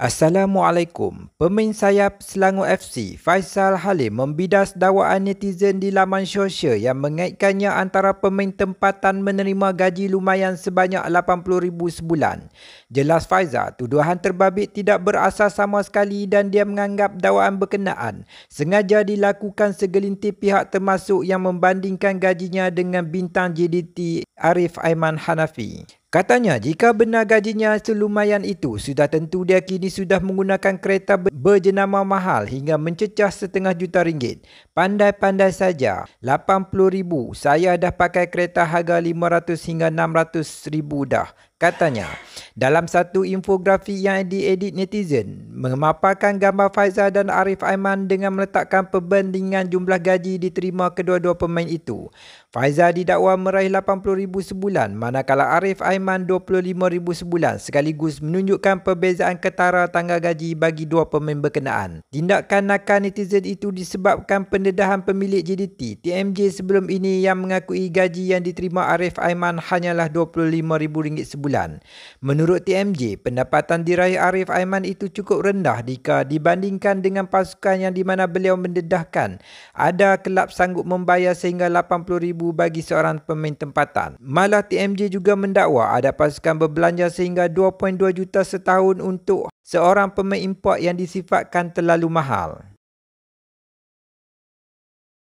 Assalamualaikum. Pemain sayap Selangor FC Faisal Halim membidas dakwaan netizen di laman sosial yang mengaitkannya antara pemain tempatan menerima gaji lumayan sebanyak RM80,000 sebulan. Jelas Faisal, tuduhan terbabit tidak berasas sama sekali dan dia menganggap dakwaan berkenaan sengaja dilakukan segelintir pihak termasuk yang membandingkan gajinya dengan bintang JDT Arif Aiman Hanafi. Katanya jika benar gajinya selumayan itu sudah tentu dia kini sudah menggunakan kereta berjenama mahal hingga mencecah setengah juta ringgit. Pandai-pandai saja 80 ribu saya dah pakai kereta harga 500 hingga 600 ribu dah katanya. Dalam satu infografi yang diedit netizen, Mengemapakan gambar Faizal dan Arif Aiman dengan meletakkan perbandingan jumlah gaji diterima kedua-dua pemain itu. Faizal didakwa meraih RM80,000 sebulan manakala Arif Aiman RM25,000 sebulan sekaligus menunjukkan perbezaan ketara tangga gaji bagi dua pemain berkenaan. Tindakan nakal netizen itu disebabkan pendedahan pemilik JDT TMJ sebelum ini yang mengakui gaji yang diterima Arif Aiman hanyalah RM25,000 sebulan. Menurut TMJ, pendapatan diraih Arif Aiman itu cukup rendah jika dibandingkan dengan pasukan yang di mana beliau mendedahkan. Ada kelab sanggup membayar sehingga RM80,000 bagi seorang pemain tempatan. Malah TMJ juga mendakwa ada pasukan berbelanja sehingga 2.2 juta setahun untuk seorang pemain import yang disifatkan terlalu mahal.